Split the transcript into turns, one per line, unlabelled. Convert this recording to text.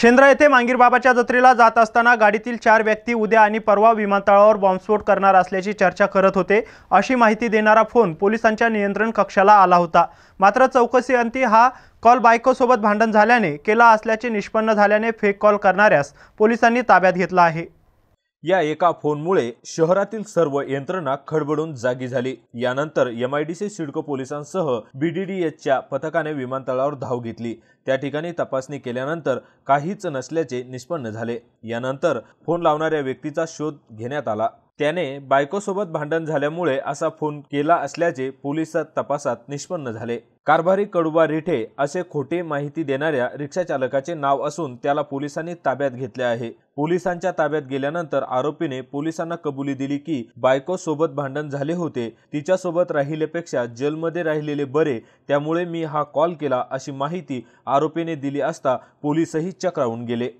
शेंद्रा येथे मांगीरबाबाच्या जत्रेला जात असताना गाडीतील चार व्यक्ती उद्या आणि परवा विमानतळावर बॉम्बस्फोट करणार असल्याची चर्चा करत होते अशी माहिती देणारा फोन पोलिसांच्या नियंत्रण कक्षाला आला होता मात्र चौकशी अंती हा कॉल बायकोसोबत भांडण झाल्याने केला असल्याचे निष्पन्न झाल्याने फेक कॉल करणाऱ्यास पोलिसांनी ताब्यात घेतला आहे
या एका फोनमुळे शहरातील सर्व यंत्रणा खडबडून जागी झाली यानंतर M I D C CIDCO पोलिसांसह बीडीडीएसच्या पथकाने विमानतळावर धाव घेतली त्या ठिकाणी तपासणी केल्यानंतर काहीच नसल्याचे निष्पन्न झाले यानंतर फोन लावणाऱ्या व्यक्तीचा शोध घेण्यात आला त्याने बायकोसोबत भांडण झाल्यामुळे असा फोन केला असल्याचे पोलिस तपासात निष्पन्न झाले कारभारी कडुबा रिठे असे खोटे माहिती देणाऱ्या रिक्षाचालकाचे नाव असून त्याला पोलिसांनी ताब्यात घेतले आहे पोलिसांच्या ताब्यात गेल्यानंतर आरोपीने पोलिसांना कबुली दिली की बायको सोबत भांडण झाले होते तिच्यासोबत राहिलेपेक्षा जेलमध्ये राहिलेले बरे त्यामुळे मी हा कॉल केला अशी माहिती आरोपीने दिली असता पोलीसही चक्रावून गेले